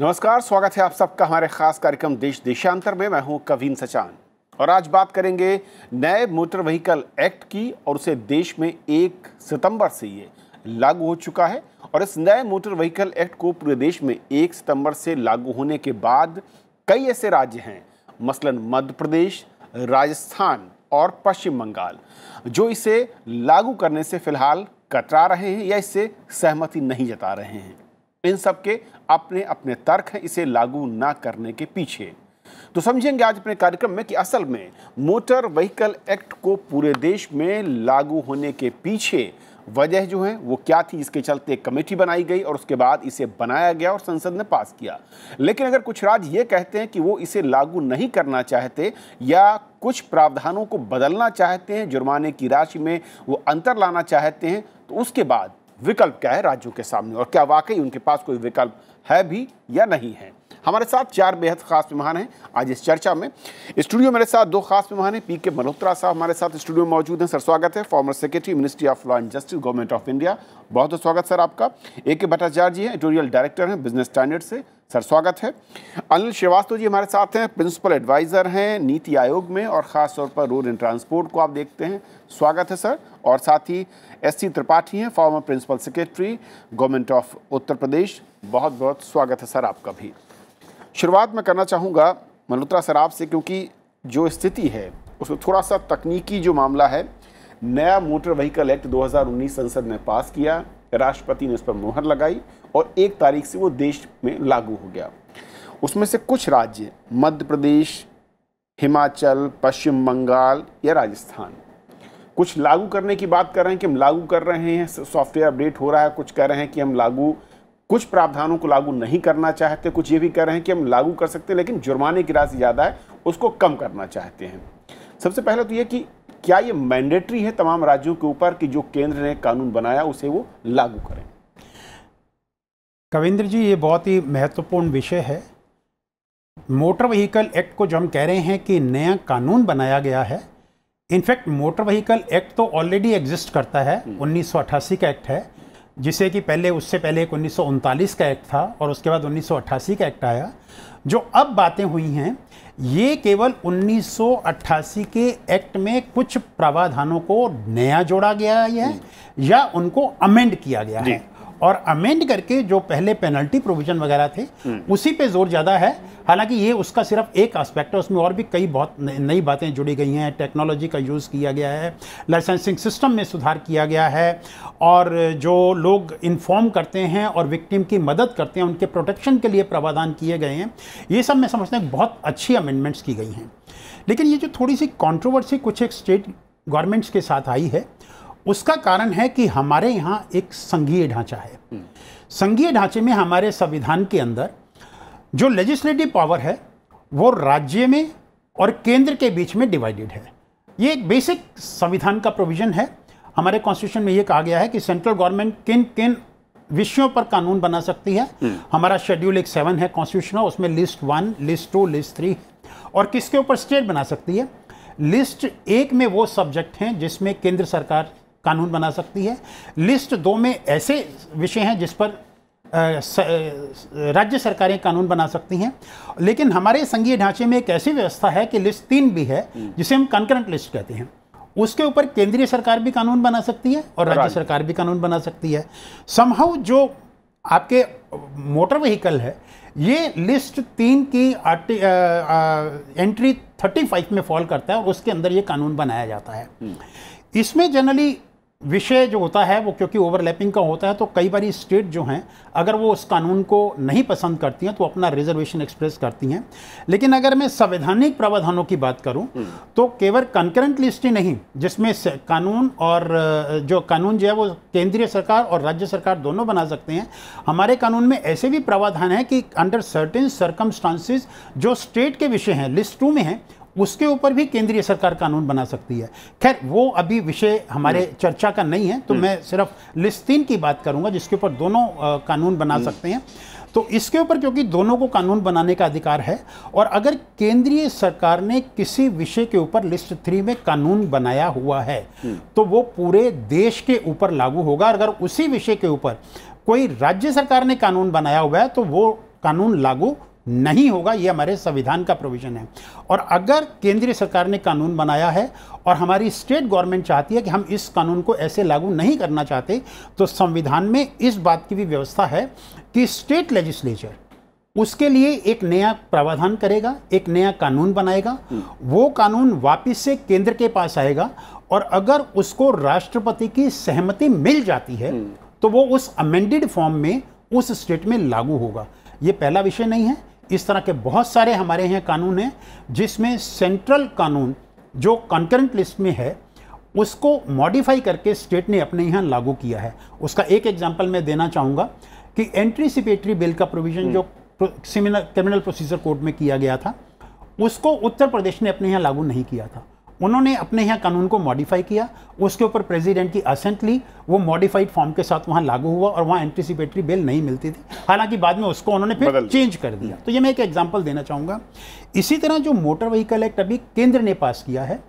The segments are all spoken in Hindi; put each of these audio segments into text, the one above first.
नमस्कार स्वागत है आप सबका हमारे खास कार्यक्रम देश देशांतर में मैं हूं कवीन सचान और आज बात करेंगे नए मोटर व्हीकल एक्ट की और उसे देश में एक सितंबर से ये लागू हो चुका है और इस नए मोटर व्हीकल एक्ट को पूरे देश में एक सितंबर से लागू होने के बाद कई ऐसे राज्य हैं मसलन मध्य प्रदेश राजस्थान और पश्चिम बंगाल जो इसे लागू करने से फिलहाल कतरा रहे हैं या इससे सहमति नहीं जता रहे हैं इन सब के अपने अपने तर्क हैं इसे लागू ना करने के पीछे तो समझेंगे आज अपने कार्यक्रम में कि असल में मोटर व्हीकल एक्ट को पूरे देश में लागू होने के पीछे वजह जो है वो क्या थी इसके चलते कमेटी बनाई गई और उसके बाद इसे बनाया गया और संसद ने पास किया लेकिन अगर कुछ राज्य ये कहते हैं कि वो इसे लागू नहीं करना चाहते या कुछ प्रावधानों को बदलना चाहते हैं जुर्माने की राशि में वो अंतर लाना चाहते हैं तो उसके बाद विकल्प क्या है राज्यों के सामने और क्या वाकई उनके पास कोई विकल्प है भी या नहीं है हमारे साथ चार बेहद खास मेहमान हैं आज इस चर्चा में स्टूडियो मेरे साथ दो खास मेहमान हैं पी के मल्होत्रा साहब हमारे साथ स्टूडियो में मौजूद हैं सर स्वागत है former secretary ministry of law and justice government of India बहुत बहुत स्वागत सर आपका ए के भट्टाचार्य जी हैं एडिटोरियल डायरेक्टर हैं बिजनेस स्टैंडर्ड से सर स्वागत है अनिल श्रीवास्तव जी हमारे साथ हैं प्रिंसिपल एडवाइज़र हैं नीति आयोग में और ख़ास तौर पर रोड एंड ट्रांसपोर्ट को आप देखते हैं स्वागत है सर और साथ ही एस सी त्रिपाठी हैं former principal secretary government of Uttar Pradesh बहुत बहुत स्वागत है सर आपका भी शुरुआत मैं करना चाहूँगा मल्होत्रा सर आपसे क्योंकि जो स्थिति है उसमें थोड़ा सा तकनीकी जो मामला है नया मोटर व्हीकल एक्ट 2019 संसद ने पास किया राष्ट्रपति ने उस पर मुहर लगाई और एक तारीख से वो देश में लागू हो गया उसमें से कुछ राज्य मध्य प्रदेश हिमाचल पश्चिम बंगाल या राजस्थान कुछ लागू करने की बात कर रहे हैं कि हम लागू कर रहे हैं सॉफ्टवेयर अपडेट हो रहा है कुछ कह रहे हैं कि हम लागू कुछ प्रावधानों को लागू नहीं करना चाहते कुछ ये भी कह रहे हैं कि हम लागू कर सकते हैं लेकिन जुर्माने की राशि ज़्यादा है उसको कम करना चाहते हैं सबसे पहले तो ये कि क्या ये मैंडेटरी है तमाम राज्यों के ऊपर कि जो केंद्र ने कानून बनाया उसे वो लागू करें कविंद्र जी ये बहुत ही महत्वपूर्ण विषय है मोटर व्हीकल एक्ट को जो हम कह रहे हैं कि नया कानून बनाया गया है इनफैक्ट मोटर व्हीकल एक्ट तो ऑलरेडी एग्जिस्ट करता है हम्म। उन्नीस का एक्ट है जिसे कि पहले उससे पहले एक उन्नीस का एक्ट था और उसके बाद उन्नीस का एक्ट आया जो अब बातें हुई हैं ये केवल 1988 के एक्ट में कुछ प्रावधानों को नया जोड़ा गया है या उनको अमेंड किया गया है और अमेंड करके जो पहले पेनल्टी प्रोविजन वगैरह थे हम्म। उसी पे जोर ज़्यादा है हालांकि ये उसका सिर्फ एक आस्पेक्ट है उसमें और भी कई बहुत नई बातें जुड़ी गई हैं टेक्नोलॉजी का यूज़ किया गया है लाइसेंसिंग सिस्टम में सुधार किया गया है और जो लोग इन्फॉर्म करते हैं और विक्टिम की मदद करते हैं उनके प्रोटेक्शन के लिए प्रावधान किए गए हैं ये सब मैं समझता हूँ बहुत अच्छी अमेंडमेंट्स की गई हैं लेकिन ये जो थोड़ी सी कॉन्ट्रोवर्सी कुछ एक स्टेट गवर्नमेंट्स के साथ आई है उसका कारण है कि हमारे यहाँ एक संघीय ढांचा है संघीय ढांचे में हमारे संविधान के अंदर जो लेजिस्लेटिव पावर है वो राज्य में और केंद्र के बीच में डिवाइडेड है ये एक बेसिक संविधान का प्रोविज़न है हमारे कॉन्स्टिट्यूशन में ये कहा गया है कि सेंट्रल गवर्नमेंट किन किन विषयों पर कानून बना सकती है हमारा शेड्यूल एक सेवन है कॉन्स्टिट्यूशन उसमें list one list two list three और किसके ऊपर स्टेट बना सकती है लिस्ट एक में वो सब्जेक्ट हैं जिसमें केंद्र सरकार कानून बना सकती है लिस्ट दो में ऐसे विषय हैं जिस पर राज्य सरकारें कानून बना सकती हैं लेकिन हमारे संघीय ढांचे में एक ऐसी व्यवस्था है कि लिस्ट तीन भी है हम्म। जिसे हम कंकरेंट लिस्ट कहते हैं उसके ऊपर केंद्रीय सरकार भी कानून बना सकती है और राज्य सरकार भी कानून बना सकती है समहाउ जो आपके मोटर व्हीकल है ये लिस्ट तीन की आ, एंट्री थर्टी फाइव में फॉल करता है और उसके अंदर ये कानून बनाया जाता है हम्म। इसमें जनरली विषय जो होता है वो क्योंकि ओवरलैपिंग का होता है तो कई बार स्टेट जो हैं अगर वो उस कानून को नहीं पसंद करती हैं तो अपना रिजर्वेशन एक्सप्रेस करती हैं लेकिन अगर मैं संवैधानिक प्रावधानों की बात करूं हम्म। तो केवल कंकरेंट लिस्ट ही नहीं जिसमें कानून और जो कानून जो है वो केंद्रीय सरकार और राज्य सरकार दोनों बना सकते हैं हमारे कानून में ऐसे भी प्रावधान हैं कि अंडर सर्टिन सर्कमस्टांसिस जो स्टेट के विषय हैं लिस्ट टू में हैं उसके ऊपर भी केंद्रीय सरकार कानून बना सकती है खैर वो अभी विषय हमारे हम्म। चर्चा का नहीं है तो हम्म। मैं सिर्फ लिस्ट तीन की बात करूंगा जिसके ऊपर दोनों कानून बना हम्म। सकते हैं तो इसके ऊपर क्योंकि दोनों को कानून बनाने का अधिकार है और अगर केंद्रीय सरकार ने किसी विषय के ऊपर लिस्ट थ्री में कानून बनाया हुआ है तो वो पूरे देश के ऊपर लागू होगा अगर उसी विषय के ऊपर कोई राज्य सरकार ने कानून बनाया हुआ है तो वो कानून लागू नहीं होगा ये हमारे संविधान का प्रोविज़न है और अगर केंद्रीय सरकार ने कानून बनाया है और हमारी स्टेट गवर्नमेंट चाहती है कि हम इस कानून को ऐसे लागू नहीं करना चाहते तो संविधान में इस बात की भी व्यवस्था है कि स्टेट लेजिस्लेचर उसके लिए एक नया प्रावधान करेगा एक नया कानून बनाएगा वो कानून वापिस से केंद्र के पास आएगा और अगर उसको राष्ट्रपति की सहमति मिल जाती है हम्म। तो वो उस अमेंडेड फॉर्म में उस स्टेट में लागू होगा ये पहला विषय नहीं है इस तरह के बहुत सारे हमारे यहाँ कानून हैं जिसमें सेंट्रल कानून जो कॉन्करेंट लिस्ट में है उसको मॉडिफाई करके स्टेट ने अपने यहाँ लागू किया है उसका एक एग्जाम्पल मैं देना चाहूँगा कि एंट्रीसिपेटरी बिल का प्रोविजन जो क्रिमिनल प्रोसीजर कोड में किया गया था उसको उत्तर प्रदेश ने अपने यहाँ लागू नहीं किया था उन्होंने अपने यहाँ कानून को मॉडिफाई किया उसके ऊपर प्रेसिडेंट की असेंट ली वो मॉडिफाइड फॉर्म के साथ वहाँ लागू हुआ और वहाँ एंटीसिपेटरी बिल नहीं मिलती थी हालांकि बाद में उसको उन्होंने फिर चेंज कर दिया तो ये मैं एक एग्जाम्पल देना चाहूँगा इसी तरह जो मोटर व्हीकल एक्ट अभी केंद्र ने पास किया है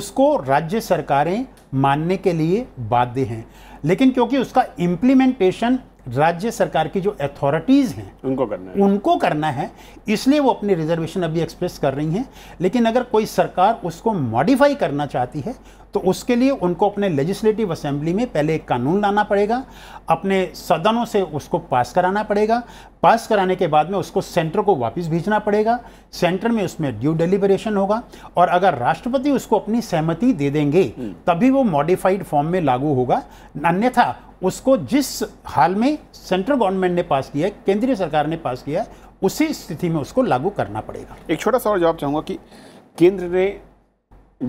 उसको राज्य सरकारें मानने के लिए बाध्य हैं लेकिन क्योंकि उसका इम्प्लीमेंटेशन राज्य सरकार की जो अथॉरिटीज़ हैं उनको करना है उनको करना है इसलिए वो अपनी रिजर्वेशन अभी एक्सप्रेस कर रही हैं लेकिन अगर कोई सरकार उसको मॉडिफाई करना चाहती है तो उसके लिए उनको अपने लेजिस्लेटिव असेंबली में पहले एक कानून लाना पड़ेगा अपने सदनों से उसको पास कराना पड़ेगा पास कराने के बाद में उसको सेंटर को वापस भेजना पड़ेगा सेंटर में उसमें ड्यू डेलीबरेशन होगा और अगर राष्ट्रपति उसको अपनी सहमति दे देंगे हम्म। तभी वो मॉडिफाइड फॉर्म में लागू होगा अन्यथा उसको जिस हाल में सेंट्रल गवर्नमेंट ने पास किया है केंद्रीय सरकार ने पास किया है उसी स्थिति में उसको लागू करना पड़ेगा एक छोटा सा और जवाब चाहूँगा कि केंद्र ने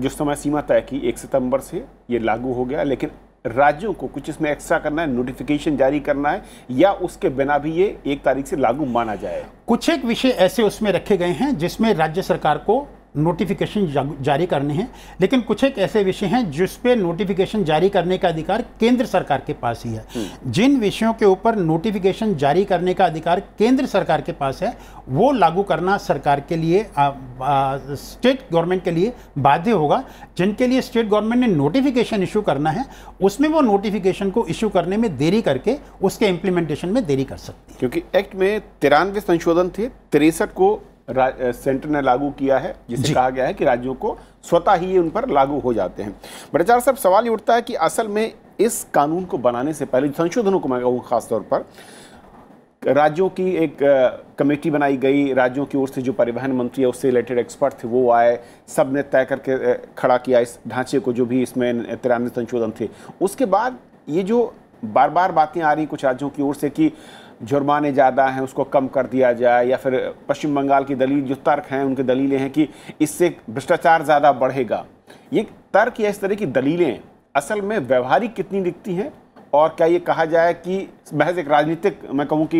जो समय सीमा तय की एक सितंबर से ये लागू हो गया लेकिन राज्यों को कुछ इसमें एक्स्ट्रा करना है नोटिफिकेशन जारी करना है या उसके बिना भी ये एक तारीख से लागू माना जाए कुछ एक विषय ऐसे उसमें रखे गए हैं जिसमें राज्य सरकार को नोटिफिकेशन जारी करने हैं लेकिन कुछ एक ऐसे विषय हैं जिस पे नोटिफिकेशन जारी करने का अधिकार केंद्र सरकार के पास ही है हम्म। जिन विषयों के ऊपर नोटिफिकेशन जारी करने का अधिकार केंद्र सरकार के पास है वो लागू करना सरकार के लिए आ, आ, स्टेट गवर्नमेंट के लिए बाध्य होगा जिनके लिए स्टेट गवर्नमेंट ने नोटिफिकेशन इशू करना है उसमें वो नोटिफिकेशन को इशू करने में देरी करके उसके इम्प्लीमेंटेशन में देरी कर सकती है क्योंकि एक्ट में तिरानवे संशोधन थे तिरसठ को सेंटर ने लागू किया है जिसे कहा गया है कि राज्यों को स्वतः ही उन पर लागू हो जाते हैं भट्टाचार्य साहब सवाल ये उठता है कि असल में इस कानून को बनाने से पहले संशोधनों को मैं कहूँ खासतौर पर राज्यों की एक कमेटी बनाई गई राज्यों की ओर से जो परिवहन मंत्री है उससे रिलेटेड एक्सपर्ट थे वो आए सब ने तय करके खड़ा किया इस ढांचे को जो भी इसमें तिरानवे संशोधन थे उसके बाद ये जो बार बार बातें आ रही कुछ राज्यों की ओर से कि जुर्माने ज़्यादा हैं उसको कम कर दिया जाए या फिर पश्चिम बंगाल की दलील जो तर्क हैं उनकी दलीलें हैं कि इससे भ्रष्टाचार ज़्यादा बढ़ेगा ये तर्क या इस तरह की दलीलें असल में व्यवहारिक कितनी दिखती हैं और क्या ये कहा जाए कि महज एक राजनीतिक मैं कहूँ कि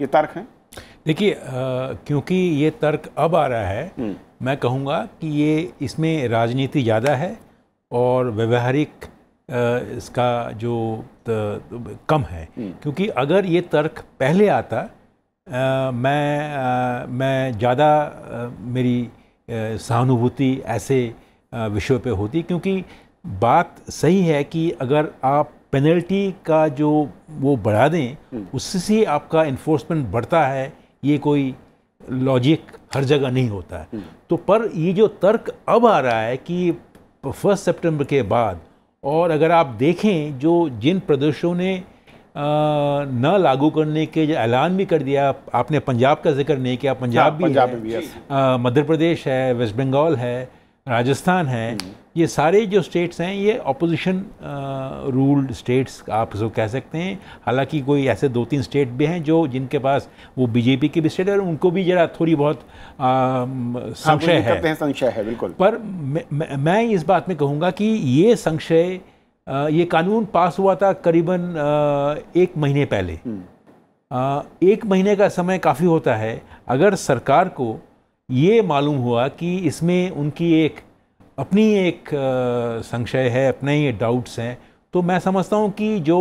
ये तर्क हैं देखिए क्योंकि ये तर्क अब आ रहा है हम्म। मैं कहूँगा कि ये इसमें राजनीति ज़्यादा है और व्यवहारिक इसका जो कम है हम्म। क्योंकि अगर ये तर्क पहले आता आ, मैं आ, मैं ज़्यादा मेरी सहानुभूति ऐसे विषयों पे होती क्योंकि बात सही है कि अगर आप पेनल्टी का जो वो बढ़ा दें हम्म। उससे आपका इन्फोर्समेंट बढ़ता है ये कोई लॉजिक हर जगह नहीं होता है हम्म। तो पर ये जो तर्क अब आ रहा है कि फर्स्ट सितंबर के बाद और अगर आप देखें जो जिन प्रदेशों ने न लागू करने के जो ऐलान भी कर दिया आपने पंजाब का जिक्र नहीं किया पंजाब हाँ, भी मध्य प्रदेश है वेस्ट बंगाल है राजस्थान है हम्म। ये सारे जो स्टेट्स हैं ये अपोजिशन रूल्ड स्टेट्स आप जो कह सकते हैं हालांकि कोई ऐसे दो तीन स्टेट भी हैं जो जिनके पास वो बीजेपी के भी स्टेट है और उनको भी जरा थोड़ी बहुत हाँ, संशय है संशय है बिल्कुल पर मैं, मैं इस बात में कहूँगा कि ये संशय ये कानून पास हुआ था करीबन एक महीने पहले हम्म। एक महीने का समय काफ़ी होता है अगर सरकार को ये मालूम हुआ कि इसमें उनकी एक अपनी एक संशय है अपने ही डाउट्स हैं तो मैं समझता हूँ कि जो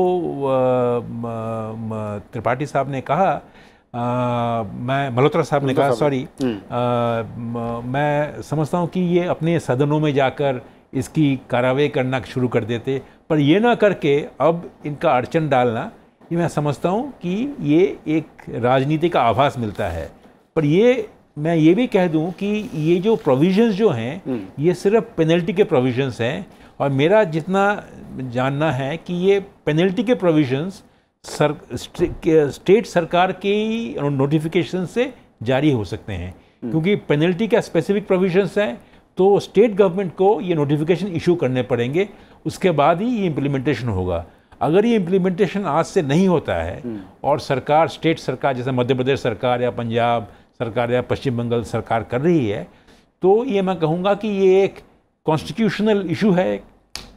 त्रिपाठी साहब ने कहा आ, मैं मल्होत्रा साहब ने कहा सॉरी हम्म। मैं समझता हूँ कि ये अपने सदनों में जाकर इसकी कार्रवाई करना शुरू कर देते पर यह ना करके अब इनका अड़चन डालना ये मैं समझता हूँ कि ये एक राजनीति का आभास मिलता है पर ये मैं ये भी कह दूं कि ये जो प्रोविजंस जो हैं हम्म। ये सिर्फ पेनल्टी के प्रोविजंस हैं और मेरा जितना जानना है कि ये पेनल्टी के प्रोविजंस सर स्टेट सरकार की नोटिफिकेशन से जारी हो सकते हैं हम्म। क्योंकि पेनल्टी का स्पेसिफिक प्रोविजंस हैं तो स्टेट गवर्नमेंट को ये नोटिफिकेशन इशू करने पड़ेंगे उसके बाद ही ये इम्प्लीमेंटेशन होगा अगर ये इम्प्लीमेंटेशन आज से नहीं होता है हम्म। और सरकार स्टेट सरकार जैसे मध्य प्रदेश सरकार या पंजाब सरकार या पश्चिम बंगाल सरकार कर रही है तो ये मैं कहूँगा कि ये एक कॉन्स्टिट्यूशनल इशू है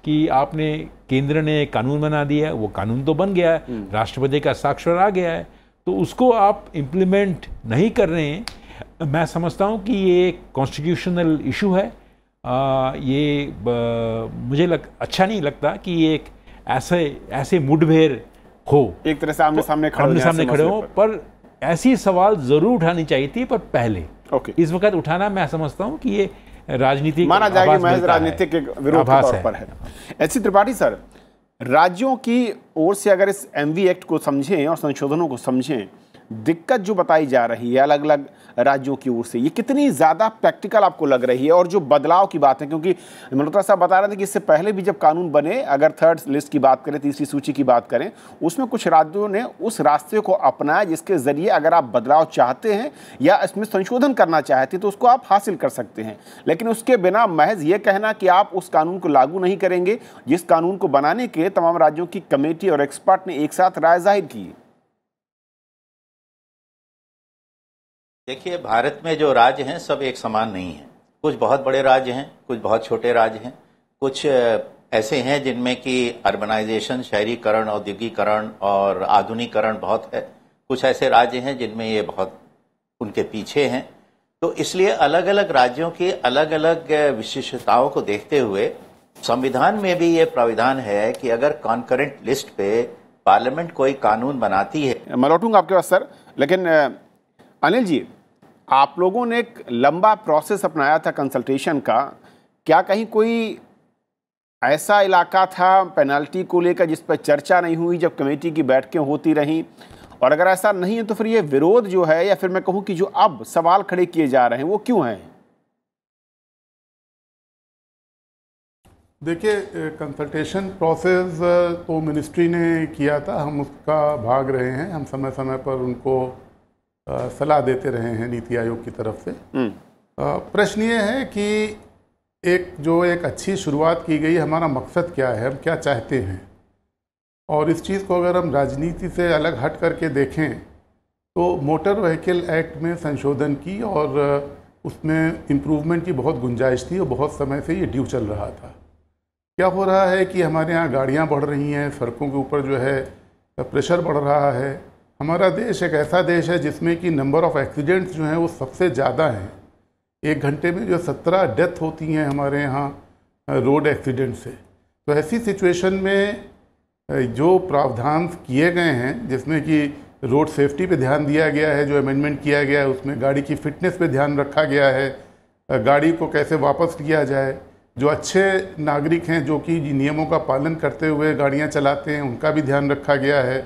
कि आपने केंद्र ने कानून बना दिया वो कानून तो बन गया है हम्म। राष्ट्रपति का साक्षर आ गया है तो उसको आप इम्प्लीमेंट नहीं कर रहे हैं मैं समझता हूँ कि ये एक कॉन्स्टिट्यूशनल इशू है आ, ये ब, मुझे लग अच्छा नहीं लगता कि ये एक ऐसे ऐसे मुठभेड़ हो एक तरह से आमने तो, सामने खड़े आमने सामने खड़े हो पर, पर ऐसी सवाल जरूर उठानी चाहिए थी पर पहले okay. इस वक्त उठाना मैं समझता हूँ कि ये राजनीति माना जाएगा महज राजनीतिक के विरोध के तौर पर है ऐसी त्रिपाठी सर राज्यों की ओर से अगर इस एमवी एक्ट को समझें और संशोधनों को समझें दिक्कत जो बताई जा रही है अलग अलग राज्यों की ओर से ये कितनी ज़्यादा प्रैक्टिकल आपको लग रही है और जो बदलाव की बात है क्योंकि मल्होत्रा साहब बता रहे थे कि इससे पहले भी जब कानून बने अगर थर्ड लिस्ट की बात करें तीसरी सूची की बात करें उसमें कुछ राज्यों ने उस रास्ते को अपनाया जिसके ज़रिए अगर आप बदलाव चाहते हैं या इसमें संशोधन करना चाहते हैं तो उसको आप हासिल कर सकते हैं लेकिन उसके बिना महज ये कहना कि आप उस कानून को लागू नहीं करेंगे जिस कानून को बनाने के लिए तमाम राज्यों की कमेटी और एक्सपर्ट ने एक साथ राय जाहिर की देखिए भारत में जो राज्य हैं सब एक समान नहीं है कुछ बहुत बड़े राज्य हैं कुछ बहुत छोटे राज्य हैं कुछ ऐसे हैं जिनमें कि अर्बनाइजेशन शहरीकरण औद्योगिकरण और आधुनिकरण बहुत है कुछ ऐसे राज्य हैं जिनमें ये बहुत उनके पीछे हैं तो इसलिए अलग अलग राज्यों की अलग अलग विशिष्टताओं को देखते हुए संविधान में भी ये प्राविधान है कि अगर कॉन्करेंट लिस्ट पे पार्लियामेंट कोई कानून बनाती है मैं लौटूंगा आपके पास सर लेकिन अनिल जी आप लोगों ने एक लंबा प्रोसेस अपनाया था कंसल्टेशन का क्या कहीं कोई ऐसा इलाका था पेनल्टी को लेकर जिस पर चर्चा नहीं हुई जब कमेटी की बैठकें होती रहीं और अगर ऐसा नहीं है तो फिर ये विरोध जो है या फिर मैं कहूँ कि जो अब सवाल खड़े किए जा रहे हैं वो क्यों हैं देखिए कंसल्टेशन प्रोसेस तो मिनिस्ट्री ने किया था हम उसका भाग रहे हैं हम समय समय पर उनको सलाह देते रहे हैं नीति आयोग की तरफ से हम्म। प्रश्न ये है कि एक जो एक अच्छी शुरुआत की गई हमारा मकसद क्या है हम क्या चाहते हैं और इस चीज़ को अगर हम राजनीति से अलग हट करके देखें तो मोटर व्हीकल एक्ट में संशोधन की और उसमें इम्प्रूवमेंट की बहुत गुंजाइश थी और बहुत समय से ये ड्यू चल रहा था क्या हो रहा है कि हमारे यहाँ गाड़ियाँ बढ़ रही हैं सड़कों के ऊपर जो है प्रेशर बढ़ रहा है हमारा देश एक ऐसा देश है जिसमें कि नंबर ऑफ़ एक्सीडेंट्स जो हैं वो सबसे ज़्यादा हैं एक घंटे में जो सत्रह डेथ होती हैं हमारे यहाँ रोड एक्सीडेंट से तो ऐसी सिचुएशन में जो प्रावधान किए गए हैं जिसमें कि रोड सेफ्टी पे ध्यान दिया गया है जो अमेंडमेंट किया गया है उसमें गाड़ी की फिटनेस पे ध्यान रखा गया है गाड़ी को कैसे वापस लिया जाए जो अच्छे नागरिक हैं जो कि नियमों का पालन करते हुए गाड़ियाँ चलाते हैं उनका भी ध्यान रखा गया है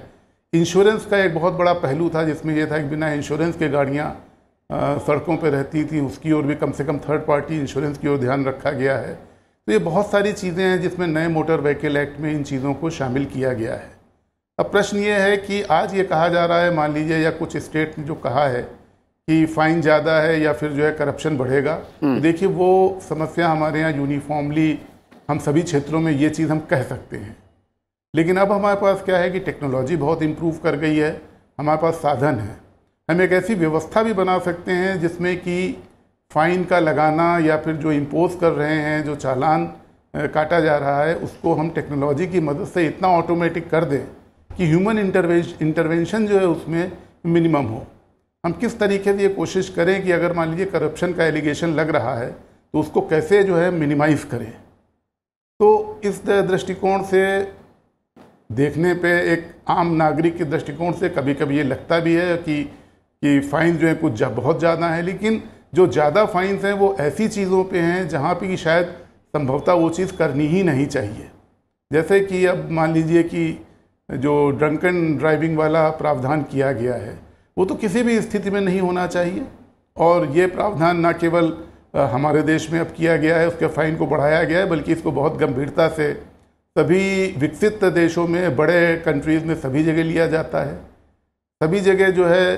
इंश्योरेंस का एक बहुत बड़ा पहलू था जिसमें यह था कि बिना इंश्योरेंस के गाड़ियाँ सड़कों पर रहती थी उसकी ओर भी कम से कम थर्ड पार्टी इंश्योरेंस की ओर ध्यान रखा गया है तो ये बहुत सारी चीज़ें हैं जिसमें नए मोटर व्हीकल एक्ट में इन चीज़ों को शामिल किया गया है अब प्रश्न ये है कि आज ये कहा जा रहा है मान लीजिए या कुछ स्टेट ने जो कहा है कि फाइन ज़्यादा है या फिर जो है करप्शन बढ़ेगा हम्म। तो देखिए वो समस्या हमारे यहाँ यूनिफॉर्मली हम सभी क्षेत्रों में ये चीज़ हम कह सकते हैं लेकिन अब हमारे पास क्या है कि टेक्नोलॉजी बहुत इम्प्रूव कर गई है हमारे पास साधन है हम एक ऐसी व्यवस्था भी बना सकते हैं जिसमें कि फ़ाइन का लगाना या फिर जो इम्पोज कर रहे हैं जो चालान काटा जा रहा है उसको हम टेक्नोलॉजी की मदद से इतना ऑटोमेटिक कर दें कि ह्यूमन इंटरवेंशन जो है उसमें मिनिमम हो हम किस तरीके से ये कोशिश करें कि अगर मान लीजिए करप्शन का एलिगेशन लग रहा है तो उसको कैसे जो है मिनिमाइज़ करें तो इस दृष्टिकोण से देखने पे एक आम नागरिक के दृष्टिकोण से कभी कभी ये लगता भी है कि कि फ़ाइन जो है कुछ जा, बहुत ज़्यादा है लेकिन जो ज़्यादा फ़ाइन्स हैं वो ऐसी चीज़ों पे हैं जहाँ पे कि शायद संभवतः वो चीज़ करनी ही नहीं चाहिए जैसे कि अब मान लीजिए कि जो ड्रंकन ड्राइविंग वाला प्रावधान किया गया है वो तो किसी भी स्थिति में नहीं होना चाहिए और ये प्रावधान ना केवल हमारे देश में अब किया गया है उसके फ़ाइन को बढ़ाया गया है बल्कि इसको बहुत गंभीरता से सभी विकसित देशों में बड़े कंट्रीज़ में सभी जगह लिया जाता है सभी जगह जो है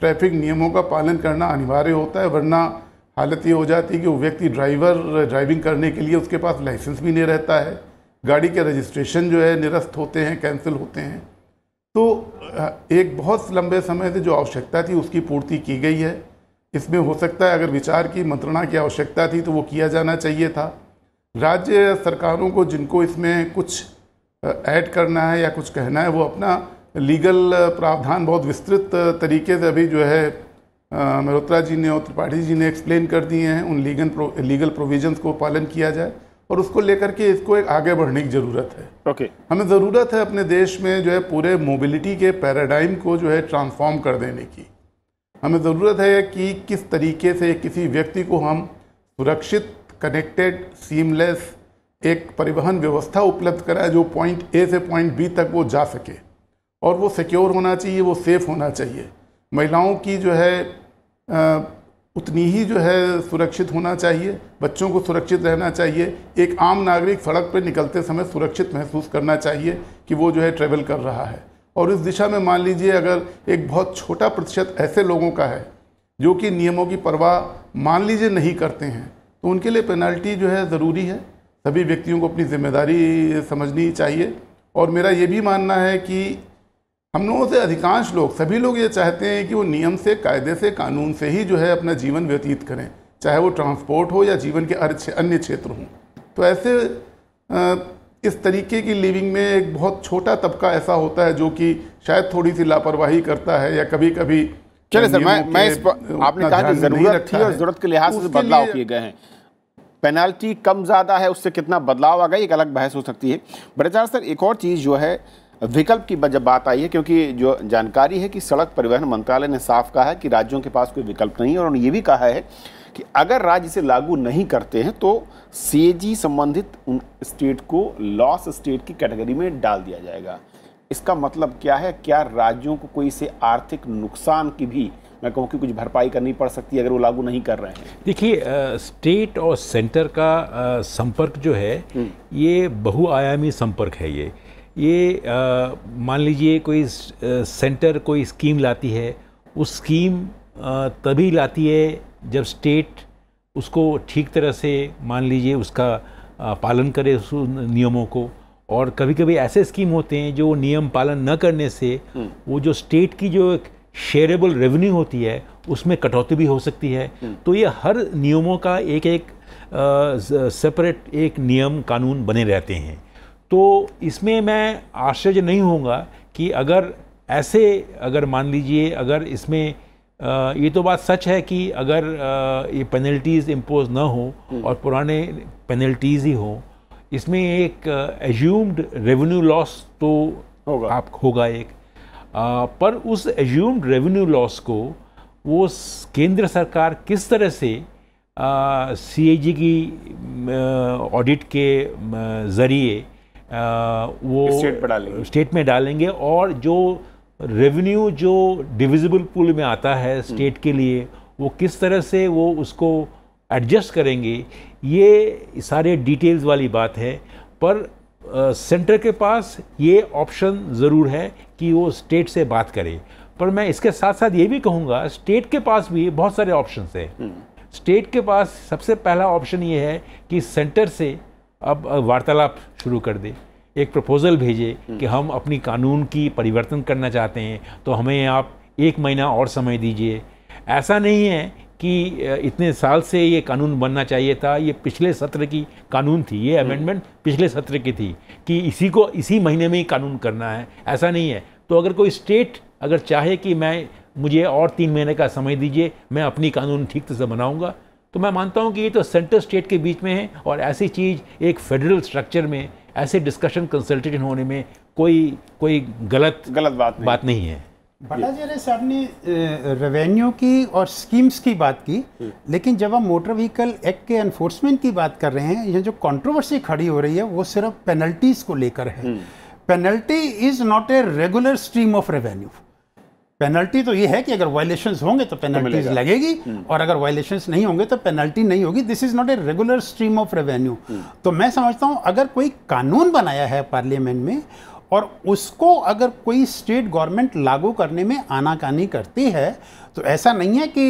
ट्रैफिक नियमों का पालन करना अनिवार्य होता है वरना हालत ये हो जाती है कि वो व्यक्ति ड्राइवर ड्राइविंग करने के लिए उसके पास लाइसेंस भी नहीं रहता है गाड़ी के रजिस्ट्रेशन जो है निरस्त होते हैं कैंसिल होते हैं तो एक बहुत लंबे समय से जो आवश्यकता थी उसकी पूर्ति की गई है इसमें हो सकता है अगर विचार की मंत्रणा की आवश्यकता थी तो वो किया जाना चाहिए था राज्य सरकारों को जिनको इसमें कुछ ऐड करना है या कुछ कहना है वो अपना लीगल प्रावधान बहुत विस्तृत तरीके से अभी जो है मल्होत्रा जी ने और त्रिपाठी जी ने एक्सप्लेन कर दिए हैं उन लीगल प्रो, लीगल प्रोविजंस को पालन किया जाए और उसको लेकर के इसको एक आगे बढ़ने की ज़रूरत है ओके okay. हमें ज़रूरत है अपने देश में जो है पूरे मोबिलिटी के पैराडाइम को जो है ट्रांसफॉर्म कर देने की हमें ज़रूरत है कि किस तरीके से किसी व्यक्ति को हम सुरक्षित कनेक्टेड सीमलेस एक परिवहन व्यवस्था उपलब्ध कराए जो पॉइंट ए से पॉइंट बी तक वो जा सके और वो सिक्योर होना चाहिए वो सेफ़ होना चाहिए महिलाओं की जो है आ, उतनी ही जो है सुरक्षित होना चाहिए बच्चों को सुरक्षित रहना चाहिए एक आम नागरिक सड़क पर निकलते समय सुरक्षित महसूस करना चाहिए कि वो जो है ट्रेवल कर रहा है और इस दिशा में मान लीजिए अगर एक बहुत छोटा प्रतिशत ऐसे लोगों का है जो कि नियमों की परवाह मान लीजिए नहीं करते हैं तो उनके लिए पेनल्टी जो है ज़रूरी है सभी व्यक्तियों को अपनी जिम्मेदारी समझनी चाहिए और मेरा ये भी मानना है कि हम लोगों से अधिकांश लोग सभी लोग ये चाहते हैं कि वो नियम से कायदे से कानून से ही जो है अपना जीवन व्यतीत करें चाहे वो ट्रांसपोर्ट हो या जीवन के अन्य क्षेत्र हों तो ऐसे इस तरीके की लिविंग में एक बहुत छोटा तबका ऐसा होता है जो कि शायद थोड़ी सी लापरवाही करता है या कभी कभी चलिए सर मैं मैं इस आपने कहा कि जरूरत थी और जरूरत के लिहाज से बदलाव किए गए हैं पेनाल्टी कम ज़्यादा है उससे कितना बदलाव आ गया एक अलग बहस हो सकती है बड़े सर एक और चीज़ जो है विकल्प की जब बात आई है क्योंकि जो जानकारी है कि सड़क परिवहन मंत्रालय ने साफ कहा है कि राज्यों के पास कोई विकल्प नहीं है और उन्होंने ये भी कहा है कि अगर राज्य इसे लागू नहीं करते हैं तो सी संबंधित उन स्टेट को लॉस स्टेट की कैटेगरी में डाल दिया जाएगा इसका मतलब क्या है क्या राज्यों को कोई इसे आर्थिक नुकसान की भी मैं कहूँ कि कुछ भरपाई करनी पड़ सकती है अगर वो लागू नहीं कर रहे हैं देखिए स्टेट और सेंटर का आ, संपर्क जो है हम्म। ये बहुआयामी संपर्क है ये ये मान लीजिए कोई सेंटर कोई स्कीम लाती है उस स्कीम तभी लाती है जब स्टेट उसको ठीक तरह से मान लीजिए उसका पालन करे उस नियमों को और कभी कभी ऐसे स्कीम होते हैं जो नियम पालन न करने से हम्म। वो जो स्टेट की जो एक शेयरेबल रेवेन्यू होती है उसमें कटौती भी हो सकती है हम्म। तो ये हर नियमों का एक एक सेपरेट एक नियम कानून बने रहते हैं तो इसमें मैं आश्चर्य नहीं होऊंगा कि अगर ऐसे अगर मान लीजिए अगर इसमें आ, ये तो बात सच है कि अगर आ, ये पेनल्टीज़ इम्पोज ना हो और पुराने पेनल्टीज़ ही हो इसमें एक एज्यूम्ड रेवेन्यू लॉस तो होगा आप होगा एक आ, पर उस एज्यूम्ड रेवेन्यू लॉस को वो केंद्र सरकार किस तरह से सी ए जी की ऑडिट के ज़रिए वो स्टेट में डालेंगे स्टेट में डालेंगे और जो रेवेन्यू जो डिविजिबल पूल में आता है स्टेट हम्म। के लिए वो किस तरह से वो उसको एडजस्ट करेंगे ये सारे डिटेल्स वाली बात है पर सेंटर के पास ये ऑप्शन ज़रूर है कि वो स्टेट से बात करे पर मैं इसके साथ साथ ये भी कहूँगा स्टेट के पास भी बहुत सारे ऑप्शन हैं स्टेट हम्म। के पास सबसे पहला ऑप्शन ये है कि सेंटर से अब वार्तालाप शुरू कर दे एक प्रपोज़ल भेजे हम्म। कि हम अपनी कानून की परिवर्तन करना चाहते हैं तो हमें आप एक महीना और समय दीजिए ऐसा नहीं है कि इतने साल से ये कानून बनना चाहिए था ये पिछले सत्र की कानून थी ये अमेंडमेंट हम्म। पिछले सत्र की थी कि इसी को इसी महीने में ही कानून करना है ऐसा नहीं है तो अगर कोई स्टेट अगर चाहे कि मैं मुझे और तीन महीने का समय दीजिए मैं अपनी कानून ठीक से बनाऊंगा तो मैं मानता हूं कि ये तो सेंट्रल स्टेट के बीच में है और ऐसी चीज़ एक फेडरल स्ट्रक्चर में ऐसे डिस्कशन कंसल्टेशन होने में कोई कोई गलत गलत बात नहीं, बात नहीं है भट्टाचार्य साहब ने रेवेन्यू की और स्कीम्स की बात की हम्म। लेकिन जब हम मोटर व्हीकल एक्ट के एनफोर्समेंट की बात कर रहे हैं ये जो कंट्रोवर्सी खड़ी हो रही है वो सिर्फ पेनल्टीज को लेकर है penalty is not a regular stream of revenue penalty तो ये है कि अगर वायलेशन होंगे तो पेनल्टीज लगेगी हम्म। और अगर वायलेशन नहीं होंगे तो पेनल्टी नहीं होगी this is not a regular stream of revenue तो मैं समझता हूँ अगर कोई कानून बनाया है पार्लियामेंट में और उसको अगर कोई स्टेट गवर्नमेंट लागू करने में आनाकानी करती है तो ऐसा नहीं है कि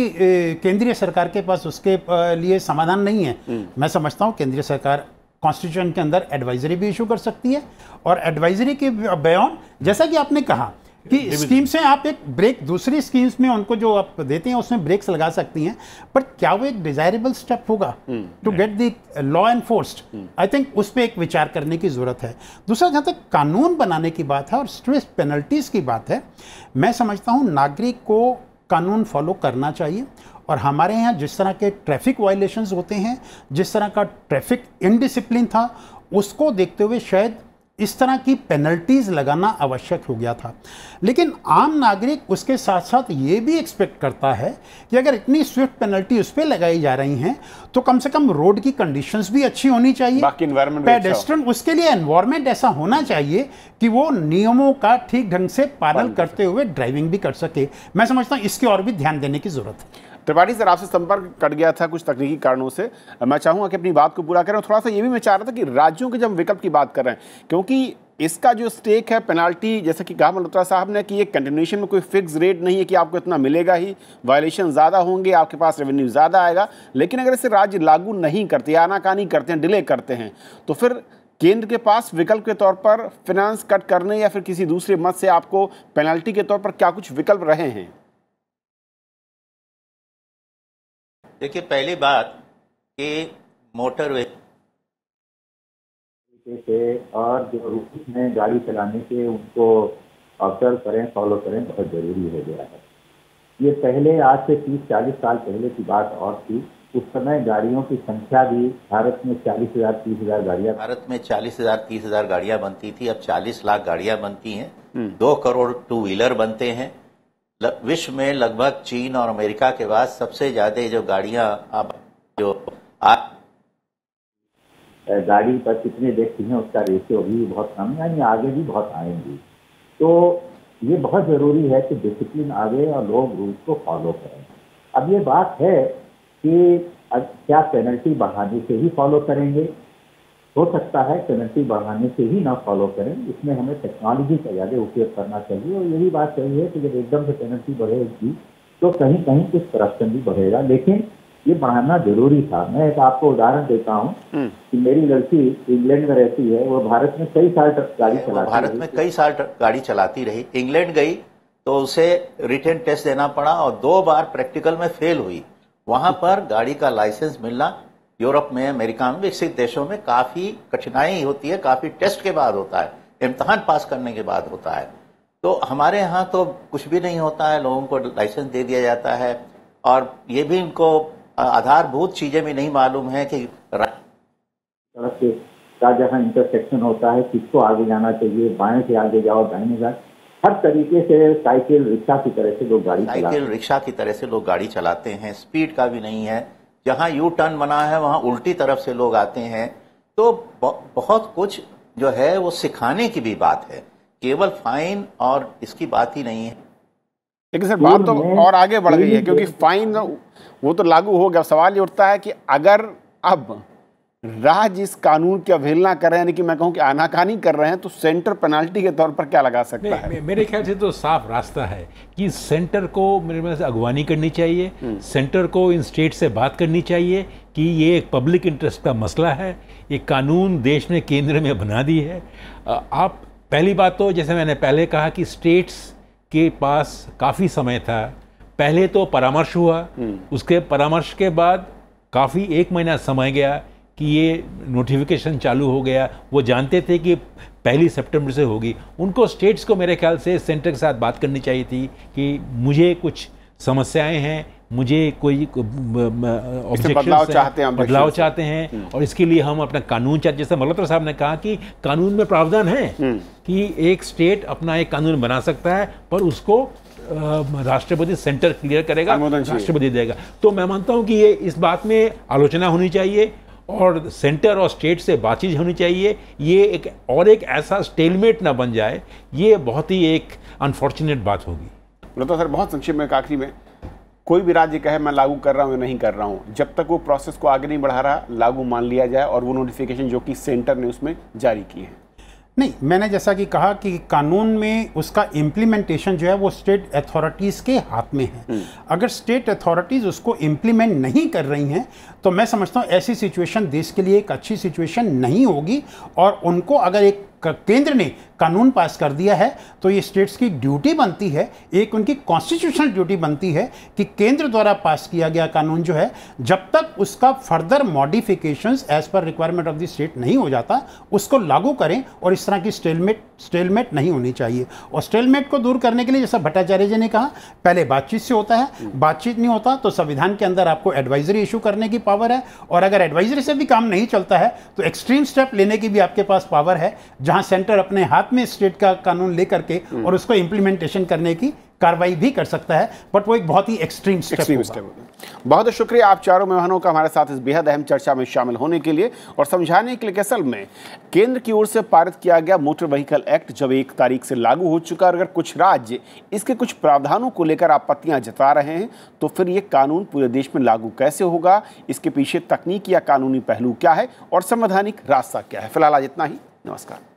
केंद्रीय सरकार के पास उसके लिए समाधान नहीं है हम्म। मैं समझता हूँ केंद्रीय सरकार कॉन्स्टिट्यूशन के अंदर एडवाइजरी भी इशू कर सकती है और एडवाइजरी के बयान जैसा कि आपने कहा कि स्कीम से आप एक ब्रेक दूसरी स्कीम्स में उनको जो आप देते हैं उसमें ब्रेक्स लगा सकती हैं बट क्या वो एक डिजायरेबल स्टेप होगा to get the law enforced I think उस पर एक विचार करने की ज़रूरत है दूसरा जहाँ तक कानून बनाने की बात है और स्ट्रेस पेनल्टीज़ की बात है मैं समझता हूँ नागरिक को कानून फॉलो करना चाहिए और हमारे यहाँ जिस तरह के ट्रैफिक वायलेशंस होते हैं जिस तरह का ट्रैफिक इनडिसिप्लिन था उसको देखते हुए शायद इस तरह की पेनल्टीज लगाना आवश्यक हो गया था लेकिन आम नागरिक उसके साथ साथ ये भी एक्सपेक्ट करता है कि अगर इतनी स्विफ्ट पेनल्टी उस पर लगाई जा रही हैं तो कम से कम रोड की कंडीशंस भी अच्छी होनी चाहिए बाकी पेडेस्ट्रन अच्छा उसके लिए एनवायरमेंट ऐसा होना चाहिए कि वो नियमों का ठीक ढंग से पालन करते हुए ड्राइविंग भी कर सके मैं समझता हूँ इसकी और भी ध्यान देने की जरूरत है त्रिपाठी सर आपसे संपर्क कट गया था कुछ तकनीकी कारणों से मैं चाहूँगा कि अपनी बात को पूरा करें थोड़ा सा ये भी मैं चाह रहा था कि राज्यों के जब विकल्प की बात कर रहे हैं क्योंकि इसका जो स्टेक है पेनाल्टी जैसा कि कहा मल्होत्रा साहब ने कि ये कंटिन्यूशन में कोई फिक्स रेट नहीं है कि आपको इतना मिलेगा ही वायलेशन ज़्यादा होंगे आपके पास रेवेन्यू ज़्यादा आएगा लेकिन अगर इसे राज्य लागू नहीं करते आनाकानी करते हैं डिले करते हैं तो फिर केंद्र के पास विकल्प के तौर पर फिनांस कट करने या फिर किसी दूसरे मत से आपको पेनल्टी के तौर पर क्या कुछ विकल्प रहे हैं देखिए पहली बात कि मोटर वे से और जो रूल्स में गाड़ी चलाने के उनको ऑब्जर्व करें फॉलो करें बहुत ज़रूरी हो गया है ये पहले आज से तीस चालीस साल पहले की बात और थी उस समय गाड़ियों की संख्या भी भारत में चालीस हजार तीस हजार गाड़ियाँ भारत में चालीस हजार तीस हजार गाड़ियाँ बनती थी अब चालीस लाख गाड़ियाँ बनती हैं हम्म। दो करोड़ टू व्हीलर बनते हैं विश्व में लगभग चीन और अमेरिका के बाद सबसे ज्यादा जो गाड़ियां आप जो आ... गाड़ी पर कितने व्यक्ति हैं उसका रेशियो भी बहुत कम है यानी आगे भी बहुत आएंगी तो ये बहुत ज़रूरी है कि डिसिप्लिन आगे और लोग रूल्स को फॉलो करें अब ये बात है कि क्या पेनल्टी बढ़ाने से ही फॉलो करेंगे हो सकता है पेनल्टी बढ़ाने से ही ना फॉलो करें इसमें हमें टेक्नोलॉजी का ज़्यादा उपयोग करना चाहिए और यही बात सही है कि जब एकदम से पेनल्टी बढ़ेगी तो कहीं कहीं कुछ करप्शन भी बढ़ेगा लेकिन ये बढ़ाना जरूरी था मैं एक आपको उदाहरण देता हूँ हम्म। कि मेरी लड़की इंग्लैंड में रहती है वो भारत में कई साल गाड़ी चलाती भारत में कई साल गाड़ी चलाती रही इंग्लैंड गई तो उसे रिटर्न टेस्ट देना पड़ा और दो बार प्रैक्टिकल में फेल हुई वहां पर गाड़ी का लाइसेंस मिलना यूरोप में अमेरिका में विकसित देशों में काफ़ी कठिनाई होती है काफ़ी टेस्ट के बाद होता है इम्तहान पास करने के बाद होता है तो हमारे यहाँ तो कुछ भी नहीं होता है लोगों को लाइसेंस दे दिया जाता है और ये भी इनको आधारभूत चीज़ें भी नहीं मालूम है कि सड़क के का जहाँ इंटरसेक्शन होता है किसको आगे जाना चाहिए बाएं से आगे जाओ दाएं जाओ हर तरीके से साइकिल रिक्शा की तरह से लोग गाड़ी साइकिल रिक्शा की तरह से लोग गाड़ी चलाते हैं स्पीड का भी नहीं है जहाँ यू टर्न बना है वहां उल्टी तरफ से लोग आते हैं तो बहुत कुछ जो है वो सिखाने की भी बात है केवल फाइन और इसकी बात ही नहीं है लेकिन सर बात तो और आगे बढ़ गई है क्योंकि फाइन वो तो लागू हो गया सवाल ये उठता है कि अगर अब राज्य इस कानून की अवहेलना कर रहे हैं यानी कि मैं कहूं कि आनाकानी कर रहे हैं तो सेंटर पेनाल्टी के तौर पर क्या लगा सकता है मेरे ख्याल से तो साफ रास्ता है कि सेंटर को मेरे ख्याल से अगवानी करनी चाहिए हम्म। सेंटर को इन स्टेट से बात करनी चाहिए कि ये एक पब्लिक इंटरेस्ट का मसला है ये कानून देश ने केंद्र में बना दी है आप पहली बात तो जैसे मैंने पहले कहा कि स्टेट्स के पास काफ़ी समय था पहले तो परामर्श हुआ हम्म। उसके परामर्श के बाद काफ़ी एक महीना समय गया कि ये नोटिफिकेशन चालू हो गया वो जानते थे कि पहली सितंबर से होगी उनको स्टेट्स को मेरे ख्याल से सेंटर के साथ बात करनी चाहिए थी कि मुझे कुछ समस्याएं हैं मुझे कोई बदलाव चाहते हैं बदलाव चाहते हैं हम्म। और इसके लिए हम अपना कानून चाहते जैसे मल्होत्रा साहब ने कहा कि कानून में प्रावधान है हम्म। कि एक स्टेट अपना एक कानून बना सकता है पर उसको राष्ट्रपति सेंटर क्लियर करेगा राष्ट्रपति देगा तो मैं मानता हूं कि ये इस बात में आलोचना होनी चाहिए और सेंटर और स्टेट से बातचीत होनी चाहिए ये एक और एक ऐसा स्टेलमेट ना बन जाए ये बहुत ही एक अनफॉर्चुनेट बात होगी लता सर बहुत संक्षिप्त में आखिरी में कोई भी राज्य कहे मैं लागू कर रहा हूँ या नहीं कर रहा हूँ जब तक वो प्रोसेस को आगे नहीं बढ़ा रहा लागू मान लिया जाए और वो नोटिफिकेशन जो कि सेंटर ने उसमें जारी किए हैं नहीं मैंने जैसा कि कहा कि कानून में उसका इम्प्लीमेंटेशन जो है वो स्टेट अथॉरिटीज़ के हाथ में है हम्म। अगर स्टेट अथॉरिटीज़ उसको इम्प्लीमेंट नहीं कर रही हैं तो मैं समझता हूँ ऐसी सिचुएशन देश के लिए एक अच्छी सिचुएशन नहीं होगी और उनको अगर एक केंद्र ने कानून पास कर दिया है तो ये स्टेट्स की ड्यूटी बनती है एक उनकी कॉन्स्टिट्यूशनल ड्यूटी बनती है कि केंद्र द्वारा पास किया गया कानून जो है जब तक उसका further modifications as per requirement of the state नहीं हो जाता उसको लागू करें और इस तरह की स्टेलमेट स्टेलमेट नहीं होनी चाहिए और स्टेलमेट को दूर करने के लिए जैसा भट्टाचार्य जी ने कहा पहले बातचीत से होता है हम्म। बातचीत नहीं होता तो संविधान के अंदर आपको एडवाइजरी इशू करने की पावर है और अगर एडवाइजरी से भी काम नहीं चलता है तो एक्सट्रीम स्टेप लेने की भी आपके पास पावर है जहां जहां सेंटर अपने हाथ में स्टेट का कानून लेकर के हम्म। और उसको इम्प्लीमेंटेशन करने की कार्रवाई भी कर सकता है बट वो एक बहुत ही एक्सट्रीम एक्सट्रीम स्टेप बहुत शुक्रिया आप चारों मेहमानों का हमारे साथ इस बेहद अहम चर्चा में शामिल होने के लिए और समझाने के लिए असल में केंद्र की ओर से पारित किया गया मोटर व्हीकल एक्ट जब एक तारीख से लागू हो चुका है अगर कुछ राज्य इसके कुछ प्रावधानों को लेकर आपत्तियां जता रहे हैं तो फिर ये कानून पूरे देश में लागू कैसे होगा इसके पीछे तकनीकी या कानूनी पहलू क्या है और संवैधानिक रास्ता क्या है फिलहाल आज इतना ही नमस्कार